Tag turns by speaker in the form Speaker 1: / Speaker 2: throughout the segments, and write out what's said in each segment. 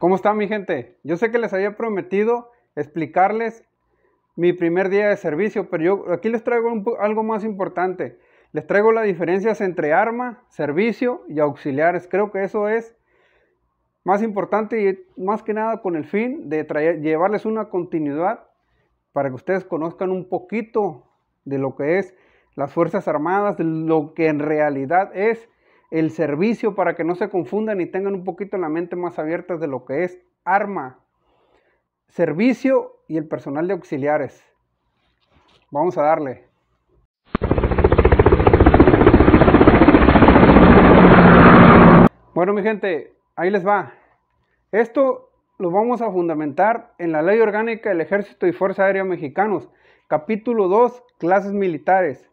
Speaker 1: ¿Cómo está mi gente? Yo sé que les había prometido explicarles mi primer día de servicio, pero yo aquí les traigo algo más importante. Les traigo las diferencias entre arma, servicio y auxiliares. Creo que eso es más importante y más que nada con el fin de traer, llevarles una continuidad para que ustedes conozcan un poquito de lo que es las Fuerzas Armadas, de lo que en realidad es el servicio para que no se confundan y tengan un poquito la mente más abierta de lo que es arma, servicio y el personal de auxiliares. Vamos a darle. Bueno, mi gente, ahí les va. Esto lo vamos a fundamentar en la Ley Orgánica del Ejército y Fuerza Aérea Mexicanos, capítulo 2, clases militares,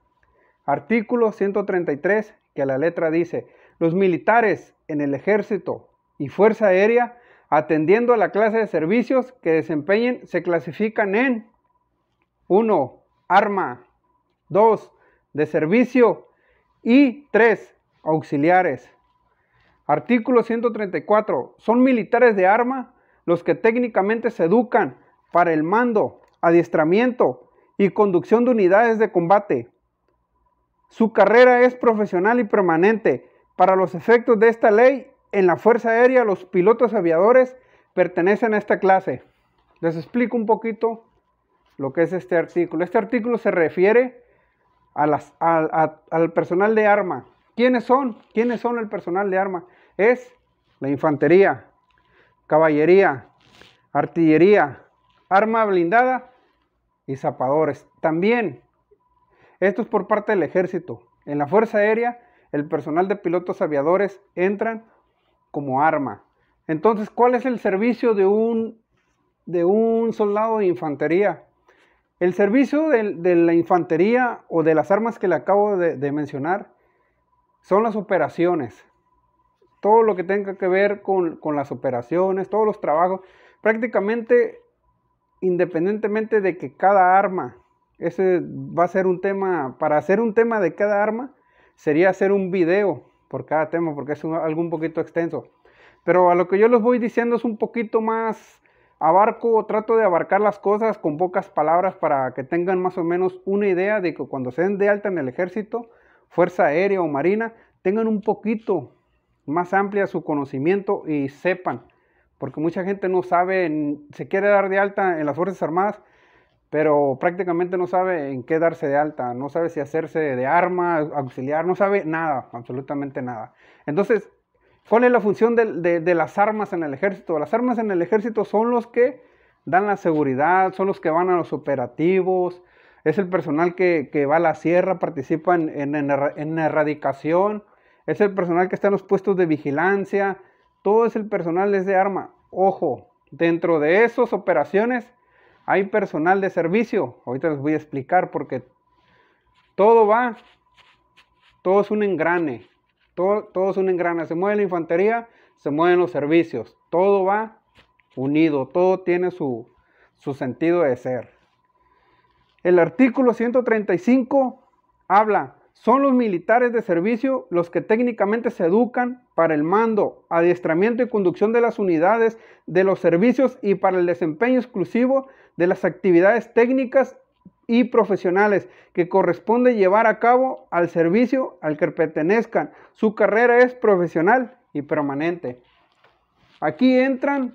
Speaker 1: artículo 133 que la letra dice, los militares en el ejército y fuerza aérea, atendiendo a la clase de servicios que desempeñen, se clasifican en 1. Arma 2. De servicio y 3. Auxiliares. Artículo 134. Son militares de arma los que técnicamente se educan para el mando, adiestramiento y conducción de unidades de combate, su carrera es profesional y permanente. Para los efectos de esta ley, en la Fuerza Aérea los pilotos aviadores pertenecen a esta clase. Les explico un poquito lo que es este artículo. Este artículo se refiere al personal de arma. ¿Quiénes son? ¿Quiénes son el personal de arma? Es la infantería, caballería, artillería, arma blindada y zapadores. También esto es por parte del ejército. En la Fuerza Aérea, el personal de pilotos aviadores entran como arma. Entonces, ¿cuál es el servicio de un, de un soldado de infantería? El servicio de, la infantería o de las armas que le acabo de, mencionar son las operaciones. Todo lo que tenga que ver con, con las operaciones, todos los trabajos, prácticamente independientemente de que cada arma ese va a ser un tema, para hacer un tema de cada arma, sería hacer un video por cada tema, porque es algo un poquito extenso. Pero a lo que yo les voy diciendo es un poquito más abarco, trato de abarcar las cosas con pocas palabras para que tengan más o menos una idea de que cuando se den de alta en el ejército, fuerza aérea o marina, tengan un poquito más amplia su conocimiento y sepan, porque mucha gente no sabe, se quiere dar de alta en las Fuerzas Armadas, pero prácticamente no sabe en qué darse de alta, no sabe si hacerse de arma, auxiliar, no sabe nada, absolutamente nada. Entonces, ¿cuál es la función de, las armas en el ejército? Las armas en el ejército son los que dan la seguridad, son los que van a los operativos, es el personal que, va a la sierra, participa en, erradicación, es el personal que está en los puestos de vigilancia, todo es el personal es de arma. Ojo, dentro de esas operaciones hay personal de servicio, ahorita les voy a explicar porque todo va, todo es un engrane, todo, es un engrane, se mueve la infantería, se mueven los servicios, todo va unido, todo tiene su, su sentido de ser. El artículo 135 habla son los militares de servicio los que técnicamente se educan para el mando, adiestramiento y conducción de las unidades, de los servicios y para el desempeño exclusivo de las actividades técnicas y profesionales que corresponde llevar a cabo al servicio al que pertenezcan. Su carrera es profesional y permanente. Aquí entran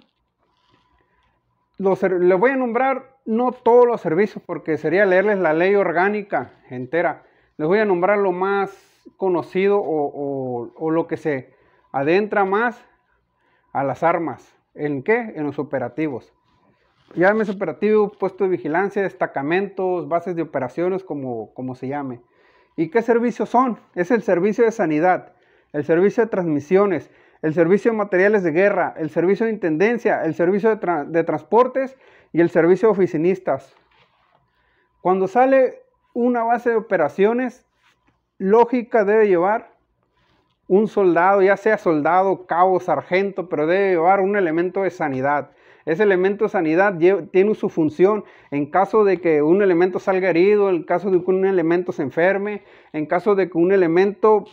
Speaker 1: los, les voy a nombrar no todos los servicios porque sería leerles la ley orgánica entera, les voy a nombrar lo más conocido o, lo que se adentra más a las armas. ¿En qué? En los operativos. Llámese operativo, puesto de vigilancia, destacamentos, bases de operaciones, como, como se llame. ¿Y qué servicios son? Es el servicio de sanidad, el servicio de transmisiones, el servicio de materiales de guerra, el servicio de intendencia, el servicio de, de transportes y el servicio de oficinistas. Cuando sale una base de operaciones lógica debe llevar un soldado, ya sea soldado, cabo, sargento, pero debe llevar un elemento de sanidad. Ese elemento de sanidad tiene su función en caso de que un elemento salga herido, en caso de que un elemento se enferme, en caso de que un elemento,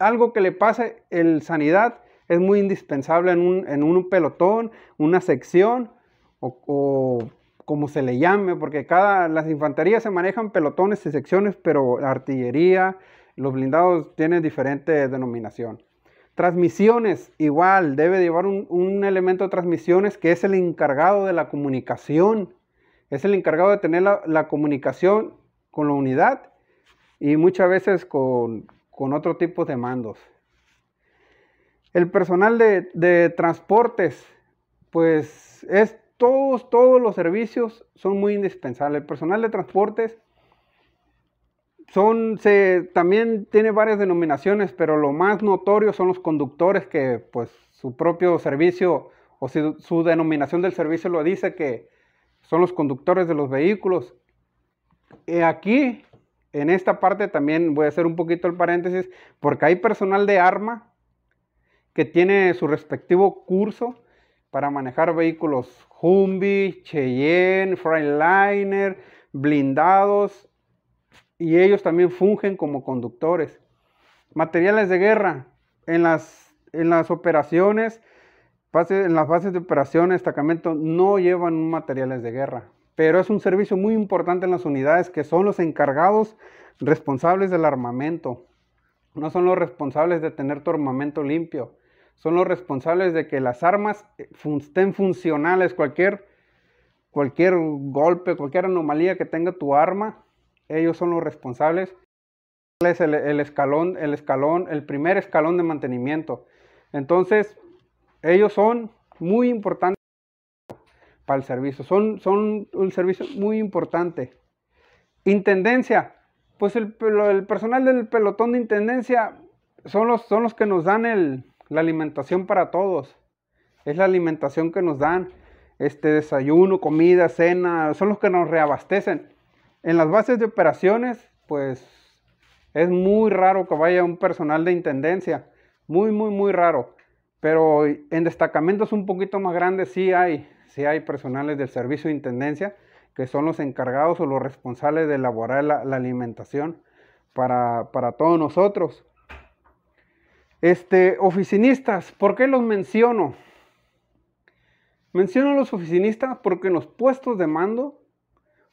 Speaker 1: algo que le pase, el sanidad es muy indispensable en un, pelotón, una sección o como se le llame, porque cada, las infanterías se manejan pelotones y secciones, pero la artillería, los blindados tienen diferente denominación. Transmisiones, igual, debe llevar un, elemento de transmisiones que es el encargado de la comunicación. Es el encargado de tener la, comunicación con la unidad y muchas veces con, otro tipo de mandos. El personal de, de transportes, pues es todos, todos los servicios son muy indispensables. El personal de transportes son, se, también tiene varias denominaciones, pero lo más notorio son los conductores que pues su propio servicio o su denominación del servicio lo dice que son los conductores de los vehículos. Y eh, aquí, en esta parte también voy a hacer un poquito el paréntesis, porque hay personal de arma que tiene su respectivo curso para manejar vehículos Humvee, Cheyenne, Freightliner, blindados y ellos también fungen como conductores. Materiales de guerra en las, en las operaciones, en las fases de operación, destacamento, no llevan materiales de guerra, pero es un servicio muy importante en las unidades que son los encargados responsables del armamento. No son los responsables de tener tu armamento limpio son los responsables de que las armas eh, estén funcionales. Cualquier, cualquier golpe, cualquier anomalía que tenga tu arma, ellos son los responsables. Es el, escalón, el escalón, el primer escalón de mantenimiento. Entonces, ellos son muy importantes para el servicio. Son, son un servicio muy importante. Intendencia. Pues el, personal del pelotón de intendencia son los, son los que nos dan el, la alimentación para todos. Es la alimentación que nos dan, este desayuno, comida, cena, son los que nos reabastecen. En las bases de operaciones, pues es muy raro que vaya un personal de intendencia, muy, muy, muy raro. Pero en destacamentos un poquito más grandes sí hay, sí hay personales del servicio de intendencia que son los encargados o los responsables de elaborar la, alimentación para, para todos nosotros. Este, oficinistas, ¿por qué los menciono? Menciono a los oficinistas porque en los puestos de mando,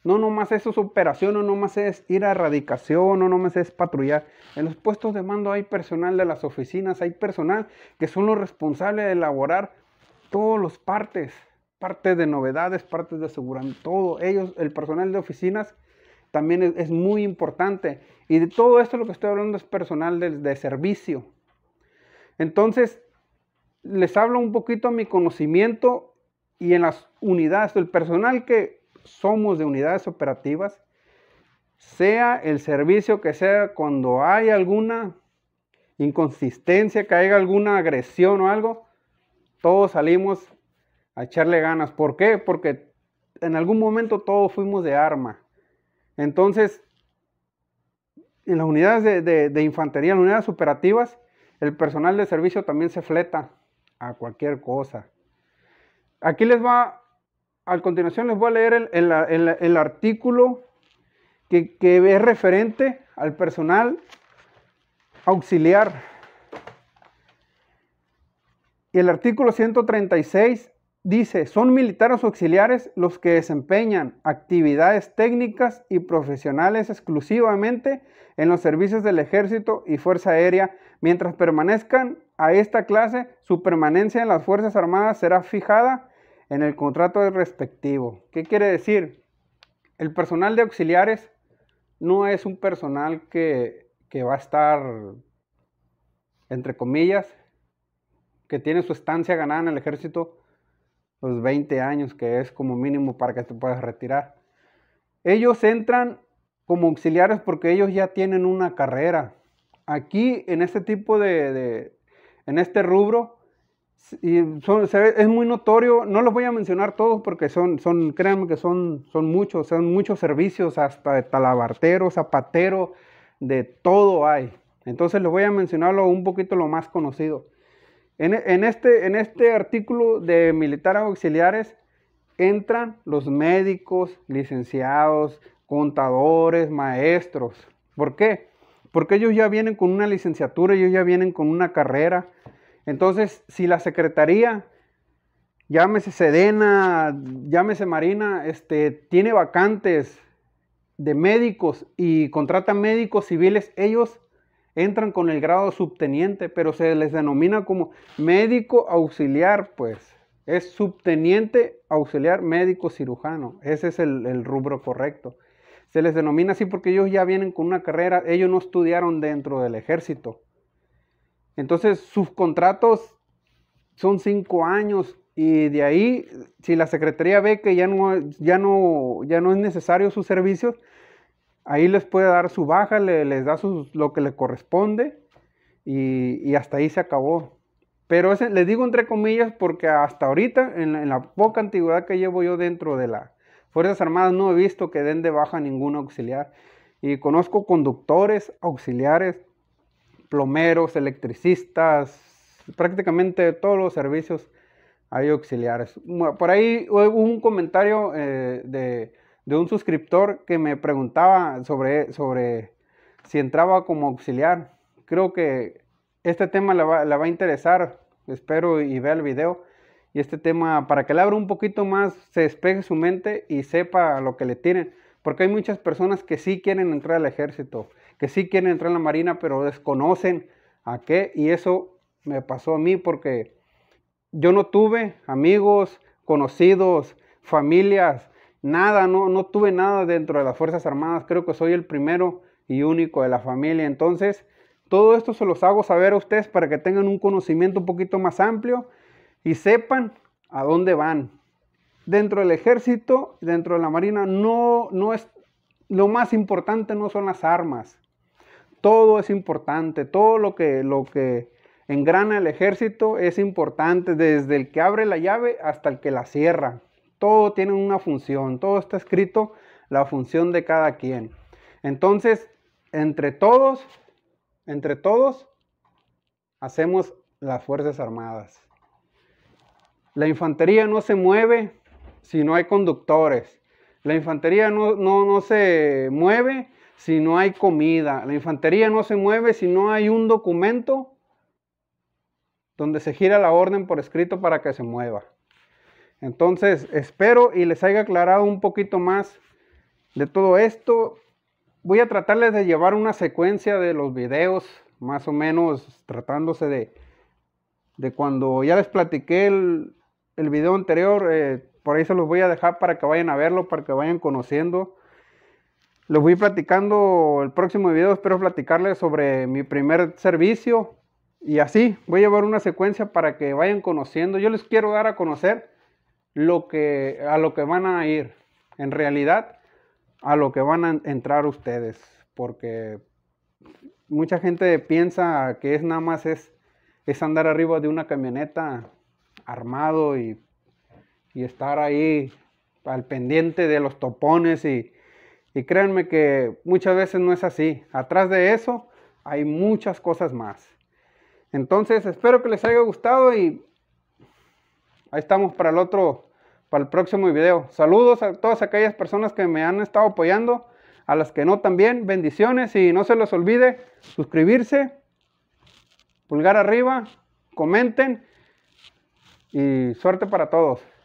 Speaker 1: no nomás eso es operación, no nomás es ir a erradicación, no nomás es patrullar. En los puestos de mando hay personal de las oficinas, hay personal que son los responsables de elaborar todos los partes, partes de novedades, partes de aseguramiento, todo. Ellos, el personal de oficinas, también es, muy importante. Y de todo esto lo que estoy hablando es personal de servicio entonces, les hablo un poquito a mi conocimiento y en las unidades, el personal que somos de unidades operativas, sea el servicio que sea, cuando hay alguna inconsistencia, que haya alguna agresión o algo, todos salimos a echarle ganas. ¿Por qué? Porque en algún momento todos fuimos de arma. Entonces, en las unidades de, de infantería, en las unidades operativas, el personal de servicio también se fleta a cualquier cosa. Aquí les va, a continuación les voy a leer el, artículo que, que es referente al personal auxiliar. Y el artículo 136 Dice, son militares auxiliares los que desempeñan actividades técnicas y profesionales exclusivamente en los servicios del ejército y fuerza aérea. Mientras permanezcan a esta clase, su permanencia en las Fuerzas Armadas será fijada en el contrato respectivo. ¿Qué quiere decir? El personal de auxiliares no es un personal que, que va a estar, entre comillas, que tiene su estancia ganada en el ejército los 20 años, que es como mínimo para que te puedas retirar. Ellos entran como auxiliares porque ellos ya tienen una carrera. Aquí, en este tipo de, en este rubro, y es muy notorio, no los voy a mencionar todos porque son, son créanme que son, son muchos, son muchos servicios, hasta de talabartero, zapatero, de todo hay. Entonces les voy a mencionarlo un poquito lo más conocido. Este, en, este, artículo de militares auxiliares entran los médicos, licenciados, contadores, maestros. ¿Por qué? Porque ellos ya vienen con una licenciatura, ellos ya vienen con una carrera. Entonces, si la secretaría, llámese Sedena, llámese Marina, este, tiene vacantes de médicos y contrata médicos civiles, ellos entran con el grado subteniente, pero se les denomina como médico auxiliar, pues. Es subteniente auxiliar médico cirujano. Ese es el, el rubro correcto. Se les denomina así porque ellos ya vienen con una carrera, ellos no estudiaron dentro del ejército. Entonces sus contratos son cinco años y de ahí, si la Secretaría ve que ya no, ya no, ya no es necesario sus servicios, Ahí les puede dar su baja, les da lo que le corresponde y, hasta ahí se acabó. Pero ese, les digo entre comillas porque hasta ahorita, en la, poca antigüedad que llevo yo dentro de las Fuerzas Armadas, no he visto que den de baja ningún auxiliar. Y conozco conductores, auxiliares, plomeros, electricistas, prácticamente todos los servicios hay auxiliares. Por ahí hubo un comentario eh, de de un suscriptor que me preguntaba sobre, sobre si entraba como auxiliar. Creo que este tema la va, a interesar, espero y vea el video. Y este tema, para que le abra un poquito más, se despeje su mente y sepa lo que le tienen. Porque hay muchas personas que sí quieren entrar al ejército, que sí quieren entrar a la marina, pero desconocen a qué. Y eso me pasó a mí porque yo no tuve amigos, conocidos, familias, nada, no, no tuve nada dentro de las Fuerzas Armadas, creo que soy el primero y único de la familia. Entonces, todo esto se los hago saber a ustedes para que tengan un conocimiento un poquito más amplio y sepan a dónde van. Dentro del ejército, dentro de la marina, no, no es lo más importante no son las armas. Todo es importante, todo lo que, lo que engrana el ejército es importante, desde el que abre la llave hasta el que la cierra todo tiene una función, todo está escrito, la función de cada quien. Entonces, entre todos, entre todos, hacemos las Fuerzas Armadas. La infantería no se mueve si no hay conductores. La infantería no, no, se mueve si no hay comida. La infantería no se mueve si no hay un documento donde se gira la orden por escrito para que se mueva. Entonces, espero y les haya aclarado un poquito más de todo esto. Voy a tratarles de llevar una secuencia de los videos, más o menos tratándose de, de cuando ya les platiqué el, el video anterior. Eh, por ahí se los voy a dejar para que vayan a verlo, para que vayan conociendo. Les voy platicando el próximo video, espero platicarles sobre mi primer servicio. Y así, voy a llevar una secuencia para que vayan conociendo. Yo les quiero dar a conocer lo que, a lo que van a ir. En realidad, a lo que van a entrar ustedes. Porque mucha gente piensa que es nada más es, es andar arriba de una camioneta armado y, estar ahí al pendiente de los topones y, y créanme que muchas veces no es así. Atrás de eso hay muchas cosas más. Entonces espero que les haya gustado y ahí estamos para el otro, para el próximo video. Saludos a todas aquellas personas que me han estado apoyando, a las que no también, bendiciones y no se les olvide suscribirse, pulgar arriba, comenten y suerte para todos.